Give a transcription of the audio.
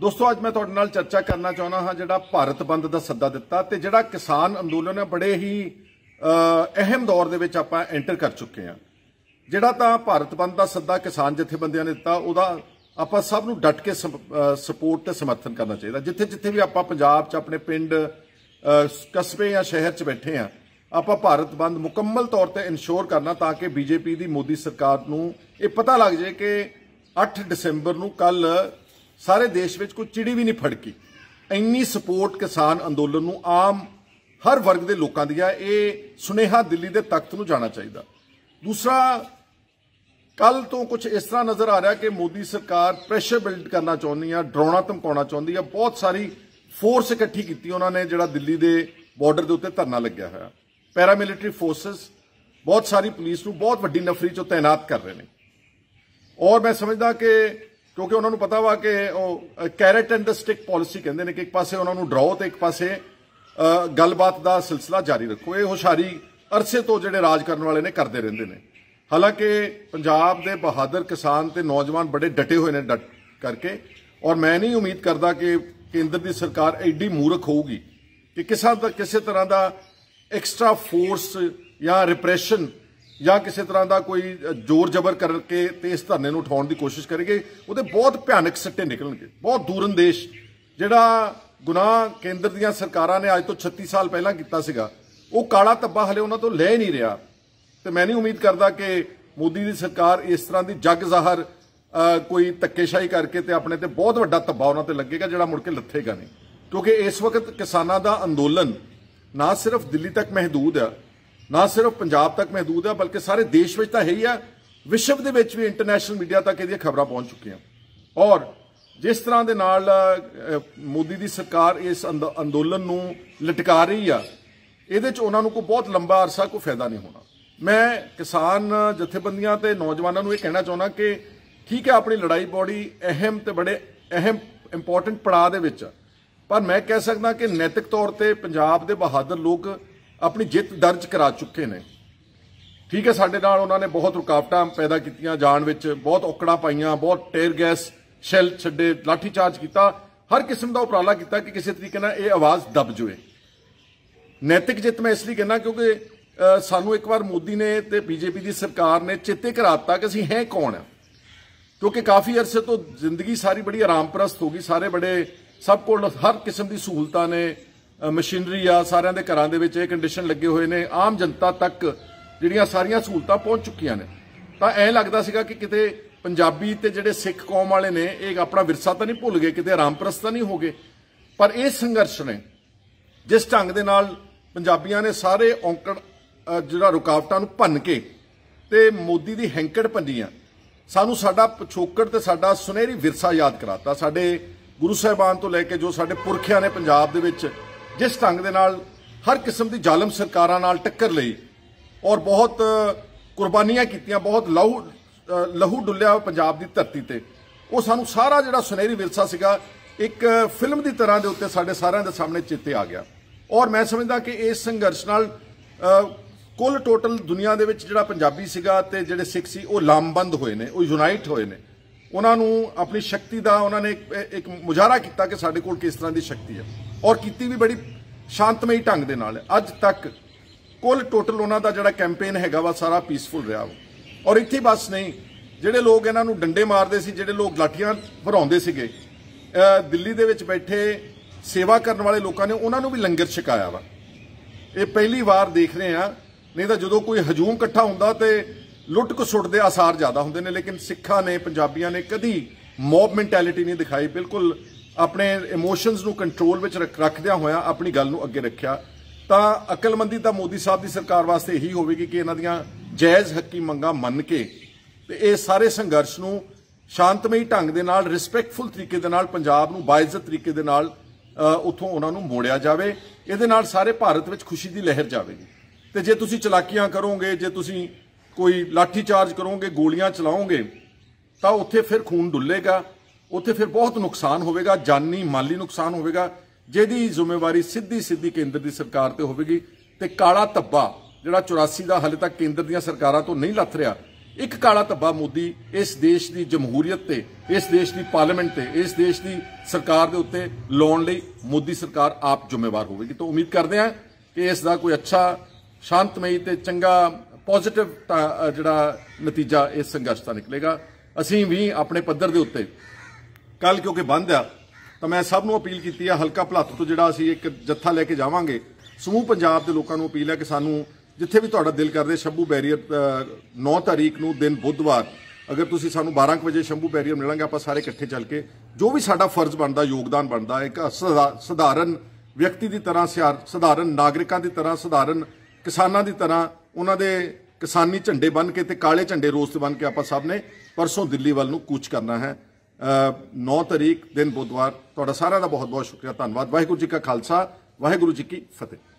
ਦੋਸਤੋ ਅੱਜ ਮੈਂ ਤੁਹਾਡੇ ਨਾਲ ਚਰਚਾ ਕਰਨਾ ਚਾਹੁੰਦਾ ਹਾਂ ਜਿਹੜਾ ਭਾਰਤ ਬੰਦ ਦਾ ਸੱਦਾ ਦਿੱਤਾ ਤੇ ਜਿਹੜਾ ਕਿਸਾਨ ਅੰਦੋਲਨ ਹੈ ਬੜੇ ਹੀ ਅਹਿਮ ਦੌਰ ਦੇ ਵਿੱਚ ਆਪਾਂ ਐਂਟਰ ਕਰ ਚੁੱਕੇ ਹਾਂ ਜਿਹੜਾ ਤਾਂ ਭਾਰਤ ਬੰਦ ਦਾ ਸੱਦਾ ਕਿਸਾਨ ਜਥੇਬੰਦੀਆਂ ਨੇ ਦਿੱਤਾ ਉਹਦਾ ਆਪਾਂ ਸਭ ਨੂੰ ਡਟ ਕੇ ਸਪੋਰਟ ਤੇ ਸਮਰਥਨ ਕਰਨਾ ਚਾਹੀਦਾ ਜਿੱਥੇ ਜਿੱਥੇ ਵੀ ਆਪਾਂ ਪੰਜਾਬ 'ਚ ਆਪਣੇ ਪਿੰਡ ਕਸਬੇ ਜਾਂ ਸ਼ਹਿਰ 'ਚ ਬੈਠੇ ਆ ਆਪਾਂ ਭਾਰਤ ਬੰਦ ਮੁਕੰਮਲ ਤੌਰ ਤੇ ਇਨਸ਼ੋਰ ਕਰਨਾ ਤਾਂ ਕਿ ਬੀਜੇਪੀ ਦੀ ਮੋਦੀ ਸਰਕਾਰ ਨੂੰ ਇਹ ਪਤਾ ਲੱਗ ਜਾਏ ਕਿ 8 ਦਸੰਬਰ ਨੂੰ ਕੱਲ ਸਾਰੇ ਦੇਸ਼ ਵਿੱਚ ਕੋਈ ਚਿੜੀ ਵੀ ਨਹੀਂ ਫੜਕੀ ਇੰਨੀ ਸਪੋਰਟ ਕਿਸਾਨ ਅੰਦੋਲਨ ਨੂੰ ਆਮ ਹਰ ਵਰਗ ਦੇ ਲੋਕਾਂ ਦੀ ਆ ਇਹ ਸੁਨੇਹਾ ਦਿੱਲੀ ਦੇ ਤਖਤ ਨੂੰ ਜਾਣਾ ਚਾਹੀਦਾ ਦੂਸਰਾ ਕੱਲ ਤੋਂ ਕੁਝ ਇਸ ਤਰ੍ਹਾਂ ਨਜ਼ਰ ਆ ਰਿਹਾ ਕਿ ਮੋਦੀ ਸਰਕਾਰ ਪ੍ਰੈਸ਼ਰ ਬਿਲਡ ਕਰਨਾ ਚਾਹੁੰਦੀ ਆ ਡਰਾਉਣਾ ਧਮਕਾਉਣਾ ਚਾਹੁੰਦੀ ਆ ਬਹੁਤ ਸਾਰੀ ਫੋਰਸ ਇਕੱਠੀ ਕੀਤੀ ਉਹਨਾਂ ਨੇ ਜਿਹੜਾ ਦਿੱਲੀ ਦੇ ਬਾਰਡਰ ਦੇ ਉੱਤੇ ਧਰਨਾ ਲੱਗਿਆ ਹੋਇਆ ਪੈਰਾ ਮਿਲਟਰੀ ਫੋਰਸਸ ਬਹੁਤ ਸਾਰੀ ਪੁਲਿਸ ਨੂੰ ਬਹੁਤ ਵੱਡੀ ਨਫਰੀ ਚੋਂ ਤਾਇਨਾਤ ਕਰ ਰਹੇ ਨੇ ਔਰ ਮੈਂ ਸਮਝਦਾ ਕਿ ਕਿਉਂਕਿ ਉਹਨਾਂ ਨੂੰ ਪਤਾ ਵਾ ਕਿ ਉਹ ਕੈਰਟ ਐਂਡ ਸਟਿਕ ਪਾਲਿਸੀ ਕਹਿੰਦੇ ਨੇ ਕਿ ਇੱਕ ਪਾਸੇ ਉਹਨਾਂ ਨੂੰ ਡਰਾਓ ਤੇ ਇੱਕ ਪਾਸੇ ਗੱਲਬਾਤ ਦਾ ਸਿਲਸਿਲਾ ਜਾਰੀ ਰੱਖੋ ਇਹ ਹੁਸ਼ਿਆਰੀ ਅਰਸੇ ਤੋਂ ਜਿਹੜੇ ਰਾਜ ਕਰਨ ਵਾਲੇ ਨੇ ਕਰਦੇ ਰਹਿੰਦੇ ਨੇ ਹਾਲਾਂਕਿ ਪੰਜਾਬ ਦੇ ਬਹਾਦਰ ਕਿਸਾਨ ਤੇ ਨੌਜਵਾਨ ਬੜੇ ਡਟੇ ਹੋਏ ਨੇ ਡਟ ਕਰਕੇ ਔਰ ਮੈਂ ਨਹੀਂ ਉਮੀਦ ਕਰਦਾ ਕਿ ਕੇਂਦਰ ਦੀ ਸਰਕਾਰ ਐਡੀ ਮੂਰਖ ਹੋਊਗੀ ਕਿ ਕਿਸੇ ਦਾ ਕਿਸੇ ਤਰ੍ਹਾਂ ਦਾ ਐਕਸਟਰਾ ਫੋਰਸ ਜਾਂ ਰਿਪਰੈਸ਼ਨ ਜਾਂ ਕਿਸੇ ਤਰ੍ਹਾਂ ਦਾ ਕੋਈ ਜ਼ੋਰ ਜ਼ਬਰ ਕਰਕੇ ਤੇ ਇਸ ਧਰਨੇ ਨੂੰ ਉਠਾਉਣ ਦੀ ਕੋਸ਼ਿਸ਼ ਕਰੇਗੇ ਉਹਦੇ ਬਹੁਤ ਭਿਆਨਕ ਸਿੱਟੇ ਨਿਕਲਣਗੇ ਬਹੁਤ ਦੂਰੰਦੇਸ਼ ਜਿਹੜਾ ਗੁਨਾਹ ਕੇਂਦਰ ਦੀਆਂ ਸਰਕਾਰਾਂ ਨੇ ਅੱਜ ਤੋਂ 36 ਸਾਲ ਪਹਿਲਾਂ ਕੀਤਾ ਸੀਗਾ ਉਹ ਕਾਲਾ ਤੱਬਾ ਹਲੇ ਉਹਨਾਂ ਤੋਂ ਲੈ ਨਹੀਂ ਰਿਹਾ ਤੇ ਮੈਂ ਨਹੀਂ ਉਮੀਦ ਕਰਦਾ ਕਿ ਮੋਦੀ ਦੀ ਸਰਕਾਰ ਇਸ ਤਰ੍ਹਾਂ ਦੀ ਜੱਗ ਜ਼ਾਹਰ ਕੋਈ ਤੱਕੇਸ਼ਾਹੀ ਕਰਕੇ ਤੇ ਆਪਣੇ ਤੇ ਬਹੁਤ ਵੱਡਾ ਤੱਬਾ ਉਹਨਾਂ ਤੇ ਲੱਗੇਗਾ ਜਿਹੜਾ ਮੁੜ ਕੇ ਲੱਥੇਗਾ ਨਹੀਂ ਕਿਉਂਕਿ ਇਸ ਵਕਤ ਕਿਸਾਨਾਂ ਦਾ ਅੰਦੋਲਨ ਨਾ ਸਿਰਫ ਦਿੱਲੀ ਤੱਕ ਮਹਦੂਦ ਹੈ ਨਾ ਸਿਰਫ ਪੰਜਾਬ ਤੱਕ ਮਹਦੂਦ ਹੈ ਬਲਕਿ ਸਾਰੇ ਦੇਸ਼ ਵਿੱਚ ਤਾਂ ਹੈ ਹੀ ਆ ਵਿਸ਼ਵ ਦੇ ਵਿੱਚ ਵੀ ਇੰਟਰਨੈਸ਼ਨਲ ਮੀਡੀਆ ਤੱਕ ਇਹਦੀਆਂ ਖਬਰਾਂ ਪਹੁੰਚ ਚੁੱਕੀਆਂ ਔਰ ਜਿਸ ਤਰ੍ਹਾਂ ਦੇ ਨਾਲ ਮੋਦੀ ਦੀ ਸਰਕਾਰ ਇਸ ਅੰਦੋਲਨ ਨੂੰ ਲਟਕਾ ਰਹੀ ਆ ਇਹਦੇ 'ਚ ਉਹਨਾਂ ਨੂੰ ਕੋਈ ਬਹੁਤ ਲੰਬਾ ਅਰਸਾ ਕੋਈ ਫਾਇਦਾ ਨਹੀਂ ਹੋਣਾ ਮੈਂ ਕਿਸਾਨ ਜਥੇਬੰਦੀਆਂ ਤੇ ਨੌਜਵਾਨਾਂ ਨੂੰ ਇਹ ਕਹਿਣਾ ਚਾਹੁੰਦਾ ਕਿ ਠੀਕ ਹੈ ਆਪਣੀ ਲੜਾਈ ਬੋੜੀ ਅਹਿਮ ਤੇ ਬੜੇ ਅਹਿਮ ਇੰਪੋਰਟੈਂਟ ਪੜਾਅ ਦੇ ਵਿੱਚ ਪਰ ਮੈਂ ਕਹਿ ਸਕਦਾ ਕਿ ਨੈਤਿਕ ਤੌਰ ਤੇ ਪੰਜਾਬ ਦੇ ਬਹਾਦਰ ਲੋਕ ਆਪਣੀ ਜਿੱਤ ਦਰਜ ਕਰਾ ਚੁੱਕੇ ਨੇ ਠੀਕ ਹੈ ਸਾਡੇ ਨਾਲ ਉਹਨਾਂ ਨੇ ਬਹੁਤ ਰੁਕਾਵਟਾਂ ਪੈਦਾ ਕੀਤੀਆਂ ਜਾਣ ਵਿੱਚ ਬਹੁਤ ਔਕੜਾਂ ਪਾਈਆਂ ਬਹੁਤ ਟੇਰ ਗੈਸ ਸ਼ੈਲ ਛੱਡੇ ਲਾਠੀ ਚਾਰਜ ਕੀਤਾ ਹਰ ਕਿਸਮ ਦਾ ਉਪਰਾਲਾ ਕੀਤਾ ਕਿ ਕਿਸੇ ਤਰੀਕੇ ਨਾਲ ਇਹ ਆਵਾਜ਼ ਦਬ ਜੂਏ ਨੈਤਿਕ ਜਿੱਤ ਮੈਂ ਇਸ ਲਈ ਕਹਿੰਦਾ ਕਿਉਂਕਿ ਸਾਨੂੰ ਇੱਕ ਵਾਰ ਮੋਦੀ ਨੇ ਤੇ ਬੀਜੇਪੀ ਦੀ ਸਰਕਾਰ ਨੇ ਚੇਤੇ ਕਰਾਤਾ ਕਿ ਅਸੀਂ ਹੈ ਕੌਣ ਆ ਕਿਉਂਕਿ ਕਾਫੀ ਅਰਸੇ ਤੋਂ ਜ਼ਿੰਦਗੀ ਸਾਰੀ ਬੜੀ ਆਰਾਮਪ੍ਰਸਤ ਹੋ ਗਈ ਸਾਰੇ ਬੜੇ ਸਭ ਕੋਲ ਹਰ ਕਿਸਮ ਦੀ ਸਹੂਲਤਾਂ ਨੇ ਮਸ਼ੀਨਰੀ ਆ ਸਾਰਿਆਂ ਦੇ ਘਰਾਂ ਦੇ ਵਿੱਚ ਇਹ ਕੰਡੀਸ਼ਨ ਲੱਗੇ ਹੋਏ ਨੇ ਆਮ ਜਨਤਾ ਤੱਕ ਜਿਹੜੀਆਂ ਸਾਰੀਆਂ ਸਹੂਲਤਾਂ ਪਹੁੰਚ ਚੁੱਕੀਆਂ ਨੇ ਤਾਂ ਐ ਲੱਗਦਾ ਸੀਗਾ ਕਿ ਕਿਤੇ ਪੰਜਾਬੀ ਤੇ ਜਿਹੜੇ ਸਿੱਖ ਕੌਮ ਵਾਲੇ ਨੇ ਇਹ ਆਪਣਾ ਵਿਰਸਾ ਤਾਂ ਨਹੀਂ ਭੁੱਲ ਗਏ ਕਿਤੇ ਆਰਾਮਪ੍ਰਸਤ ਤਾਂ ਨਹੀਂ ਹੋ ਗਏ ਪਰ ਇਹ ਸੰਘਰਸ਼ ਨੇ ਜਿਸ ਢੰਗ ਦੇ ਨਾਲ ਪੰਜਾਬੀਆਂ ਨੇ ਸਾਰੇ ਔਂਕੜ ਜਿਹੜਾ ਰੁਕਾਵਟਾਂ ਨੂੰ ਭੰਨ ਕੇ ਤੇ ਮੋਦੀ ਦੀ ਹੈਂਕੜ ਪੰਡੀਆਂ ਸਾਨੂੰ ਸਾਡਾ ਪਛੋਕੜ ਤੇ ਸਾਡਾ ਸੁਨਹਿਰੀ ਵਿਰਸਾ ਯਾਦ ਕਰਾਤਾ ਸਾਡੇ ਗੁਰੂ ਸਾਹਿਬਾਨ ਤੋਂ ਲੈ ਕੇ ਜੋ ਸਾਡੇ ਪੁਰਖਿਆਂ ਨੇ ਪੰਜਾਬ ਦੇ ਵਿੱਚ ਜਿਸ ਢੰਗ ਦੇ ਨਾਲ ਹਰ ਕਿਸਮ ਦੀ ਜ਼ਾਲਮ ਸਰਕਾਰਾਂ ਨਾਲ ਟੱਕਰ ਲਈ ਔਰ ਬਹੁਤ ਕੁਰਬਾਨੀਆਂ ਕੀਤੀਆਂ ਬਹੁਤ ਲਹੂ ਲਹੂ ਡੁੱਲਿਆ ਪੰਜਾਬ ਦੀ ਧਰਤੀ ਤੇ ਉਹ ਸਾਨੂੰ ਸਾਰਾ ਜਿਹੜਾ ਸੁਨਹਿਰੀ ਵਿਰਸਾ ਸੀਗਾ ਇੱਕ ਫਿਲਮ ਦੀ ਤਰ੍ਹਾਂ ਦੇ ਉੱਤੇ ਸਾਡੇ ਸਾਰਿਆਂ ਦੇ ਸਾਹਮਣੇ ਚਿੱਤੇ ਆ ਗਿਆ ਔਰ ਮੈਂ ਸਮਝਦਾ ਕਿ ਇਸ ਸੰਘਰਸ਼ ਨਾਲ ਕੁੱਲ ਟੋਟਲ ਦੁਨੀਆ ਦੇ ਵਿੱਚ ਜਿਹੜਾ ਪੰਜਾਬੀ ਸੀਗਾ ਤੇ ਜਿਹੜੇ ਸਿੱਖ ਸੀ ਉਹ ਲਾਮਬੰਦ ਹੋਏ ਨੇ ਉਹ ਯੂਨਾਈਟ ਹੋਏ ਨੇ ਉਹਨਾਂ ਨੂੰ ਆਪਣੀ ਸ਼ਕਤੀ ਦਾ ਉਹਨਾਂ ਨੇ ਇੱਕ ਮੁਜ਼ਾਹਰਾ ਕੀਤਾ ਕਿ ਸਾਡੇ ਕੋਲ ਕਿਸ ਤਰ੍ਹਾਂ ਦੀ ਸ਼ਕਤੀ ਹੈ ਔਰ ਕੀਤੀ ਵੀ ਬੜੀ ਸ਼ਾਂਤਮਈ ਢੰਗ ਦੇ ਨਾਲ ਅੱਜ ਤੱਕ ਕੁੱਲ ਟੋਟਲ ਉਹਨਾਂ ਦਾ ਜਿਹੜਾ ਕੈਂਪੇਨ ਹੈਗਾ ਵਾ ਸਾਰਾ ਪੀਸਫੁਲ ਰਿਹਾ ਵਾ ਔਰ ਇੱਥੇ ਬਸ ਨਹੀਂ ਜਿਹੜੇ ਲੋਕ ਇਹਨਾਂ ਨੂੰ ਡੰਡੇ ਮਾਰਦੇ ਸੀ ਜਿਹੜੇ ਲੋਕ ਲਾਠੀਆਂ ਭਰਾਉਂਦੇ ਸੀਗੇ ਦਿੱਲੀ ਦੇ ਵਿੱਚ ਬੈਠੇ ਸੇਵਾ ਕਰਨ ਵਾਲੇ ਲੋਕਾਂ ਨੇ ਉਹਨਾਂ ਨੂੰ ਵੀ ਲੰਗਰ ਛਕਾਇਆ ਵਾ ਇਹ ਪਹਿਲੀ ਵਾਰ ਦੇਖ ਰਹੇ ਆ ਨਹੀਂ ਤਾਂ ਜਦੋਂ ਕੋਈ ਹਜੂਮ ਇਕੱਠਾ ਹੁੰਦਾ ਤੇ ਲੁੱਟ ਕੋ ਸੁੱਟ ਦੇ ਆਸਾਰ ਜ਼ਿਆਦਾ ਹੁੰਦੇ ਨੇ ਲੇਕਿਨ ਸਿੱਖਾਂ ਨੇ ਪੰਜਾਬੀਆਂ ਨੇ ਕਦੀ ਮੌਬ ਮੈਂਟੈਲਿਟੀ ਨਹੀਂ ਦਿਖਾਈ ਬਿਲਕੁਲ ਆਪਣੇ ਇਮੋਸ਼ਨਸ ਨੂੰ ਕੰਟਰੋਲ ਵਿੱਚ ਰੱਖਦਿਆਂ ਹੋਇਆਂ ਆਪਣੀ ਗੱਲ ਨੂੰ ਅੱਗੇ ਰੱਖਿਆ ਤਾਂ ਅਕਲਮੰਦੀ ਤਾਂ ਮੋਦੀ ਸਾਹਿਬ ਦੀ ਸਰਕਾਰ ਵਾਸਤੇ ਇਹੀ ਹੋਵੇਗੀ ਕਿ ਇਹਨਾਂ ਦੀਆਂ ਜਾਇਜ਼ ਹੱਕੀ ਮੰਗਾਂ ਮੰਨ ਕੇ ਤੇ ਇਹ ਸਾਰੇ ਸੰਘਰਸ਼ ਨੂੰ ਸ਼ਾਂਤਮਈ ਢੰਗ ਦੇ ਨਾਲ ਰਿਸਪੈਕਟਫੁਲ ਤਰੀਕੇ ਦੇ ਨਾਲ ਪੰਜਾਬ ਨੂੰ ਬਾਇਜ਼ਤ ਤਰੀਕੇ ਦੇ ਨਾਲ ਉੱਥੋਂ ਉਹਨਾਂ ਨੂੰ ਮੋੜਿਆ ਜਾਵੇ ਇਹਦੇ ਨਾਲ ਸਾਰੇ ਭਾਰਤ ਵਿੱਚ ਖੁਸ਼ੀ ਦੀ ਲਹਿਰ ਜਾਵੇਗੀ ਤੇ ਜੇ ਤੁਸੀਂ ਚਲਾਕੀਆਂ ਕਰੋਗੇ ਜੇ ਤੁਸੀਂ ਕੋਈ ਲਾਠੀ ਚਾਰਜ ਕਰੋਗੇ ਗੋਲੀਆਂ ਚਲਾਓਗੇ ਤਾਂ ਉੱਥੇ ਫਿਰ ਖੂਨ ਡੁੱਲੇਗਾ ਉੱਥੇ ਫਿਰ ਬਹੁਤ ਨੁਕਸਾਨ ਹੋਵੇਗਾ ਜਾਨੀ ਮਾਲੀ ਨੁਕਸਾਨ ਹੋਵੇਗਾ ਜਿਹਦੀ ਜ਼ਿੰਮੇਵਾਰੀ ਸਿੱਧੀ ਸਿੱਧੀ ਕੇਂਦਰ ਦੀ ਸਰਕਾਰ ਤੇ ਹੋਵੇਗੀ ਤੇ ਕਾਲਾ ਧੱਬਾ ਜਿਹੜਾ 84 ਦਾ ਹਾਲੇ ਤੱਕ ਕੇਂਦਰ ਦੀਆਂ ਸਰਕਾਰਾਂ ਤੋਂ ਨਹੀਂ ਲੱਥ ਰਿਹਾ ਇੱਕ ਕਾਲਾ ਧੱਬਾ ਮੋਦੀ ਇਸ ਦੇਸ਼ ਦੀ ਜਮਹੂਰੀਅਤ ਤੇ ਇਸ ਦੇਸ਼ ਦੀ ਪਾਰਲੀਮੈਂਟ ਤੇ ਇਸ ਦੇਸ਼ ਦੀ ਸਰਕਾਰ ਦੇ ਉੱਤੇ ਲਾਉਣ ਲਈ ਮੋਦੀ ਸਰਕਾਰ ਆਪ ਜ਼ਿੰਮੇਵਾਰ ਹੋਵੇਗੀ ਤਾਂ ਉਮੀਦ ਕਰਦੇ ਹਾਂ ਕਿ ਇਸ ਦਾ ਕੋਈ ਅੱਛਾ ਸ਼ਾਂਤਮਈ ਤੇ ਚੰਗਾ ਪੋਜ਼ਿਟਿਵ ਜਿਹੜਾ ਨਤੀਜਾ ਇਸ ਸੰਘਰਸ਼ ਦਾ ਨਿਕਲੇਗਾ ਅਸੀਂ ਵੀ ਆਪਣੇ ਪੱਧਰ ਦੇ ਉੱਤੇ ਕੱਲ ਕਿਉਂਕਿ ਬੰਦ ਆ ਤਾਂ ਮੈਂ ਸਭ ਨੂੰ ਅਪੀਲ ਕੀਤੀ ਆ ਹਲਕਾ ਭਲੱਤ ਤੋਂ ਜਿਹੜਾ ਅਸੀਂ ਇੱਕ ਜੱਥਾ ਲੈ ਕੇ ਜਾਵਾਂਗੇ ਸਮੂਹ ਪੰਜਾਬ ਦੇ ਲੋਕਾਂ ਨੂੰ ਅਪੀਲ ਹੈ ਕਿ ਸਾਨੂੰ ਜਿੱਥੇ ਵੀ ਤੁਹਾਡਾ ਦਿਲ ਕਰਦੇ ਸ਼ੰਭੂ ਬੈਰੀਅਰ 9 ਤਾਰੀਖ ਨੂੰ ਦਿਨ ਬੁੱਧਵਾਰ ਅਗਰ ਤੁਸੀਂ ਸਾਨੂੰ 12 ਵਜੇ ਸ਼ੰਭੂ ਬੈਰੀਅਰ ਮਿਲਾਂਗੇ ਆਪਾਂ ਸਾਰੇ ਇਕੱਠੇ ਚੱਲ ਕੇ ਜੋ ਵੀ ਸਾਡਾ ਫਰਜ਼ ਬਣਦਾ ਯੋਗਦਾਨ ਬਣਦਾ ਇੱਕ ਸਧਾਰਨ ਵਿਅਕਤੀ ਦੀ ਤਰ੍ਹਾਂ ਸਧਾਰਨ ਨਾਗਰਿਕਾਂ ਦੀ ਤਰ੍ਹਾਂ ਸਧਾਰਨ ਕਿਸਾਨਾਂ ਦੀ ਤਰ੍ਹਾਂ ਉਹਨਾਂ ਦੇ ਕਿਸਾਨੀ ਝੰਡੇ ਬੰਨ ਕੇ ਤੇ ਕਾਲੇ ਝੰਡੇ ਰੋਸ ਤੇ ਬੰਨ ਕੇ ਆਪਾਂ ਸਭ ਨੇ ਪਰਸੋਂ ਦਿੱਲੀ ਵੱਲ ਨੂੰ ਕੂਚ ਕਰਨਾ ਹੈ 9 ਤਰੀਕ ਦਿਨ ਬੁੱਧਵਾਰ ਤੁਹਾਡਾ ਸਾਰਿਆਂ ਦਾ ਬਹੁਤ ਬਹੁਤ ਸ਼ੁਕਰੀਆ ਧੰਨਵਾਦ ਵਾਹਿਗੁਰੂ ਜੀ ਕਾ ਖਾਲਸਾ ਵਾਹਿਗੁਰੂ ਜੀ ਕੀ ਫਤਿਹ